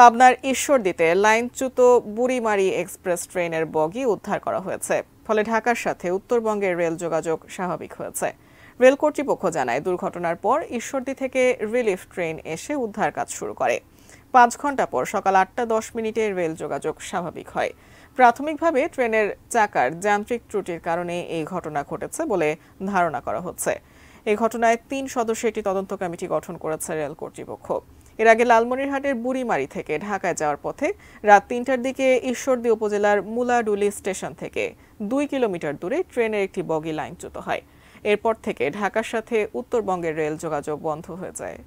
পাবনার ঈশ্বরদীতে লাইনচ্যুত বুড়িমারি এক্সপ্রেস ট্রেনের বগি উদ্ধার করা হয়েছে ফলে ঢাকার সাথে উত্তরবঙ্গের রেল যোগাযোগ স্বাভাবিক হয়েছে রেল কর্তৃপক্ষ জানায় দুর্ঘটনার পর ঈশ্বরদী থেকে রিলিফ ট্রেন এসে উদ্ধার কাজ শুরু করে পাঁচ ঘন্টা পর সকাল আটটা দশ মিনিটে রেল যোগাযোগ স্বাভাবিক হয় প্রাথমিকভাবে ট্রেনের চাকার যান্ত্রিক ত্রুটির কারণে এই ঘটনা ঘটেছে বলে ধারণা করা হচ্ছে এই ঘটনায় তিন সদস্য একটি তদন্ত কমিটি গঠন করেছে রেল কর্তৃপক্ষ এর আগে লালমনিরহাটের বুড়িমারি থেকে ঢাকায় যাওয়ার পথে রাত তিনটার দিকে ঈশ্বরদী উপজেলার মুলাডুলি স্টেশন থেকে দুই কিলোমিটার দূরে ট্রেনের একটি বগি লাইনচ্যুত হয় এরপর থেকে ঢাকার সাথে উত্তরবঙ্গের রেল যোগাযোগ বন্ধ হয়ে যায়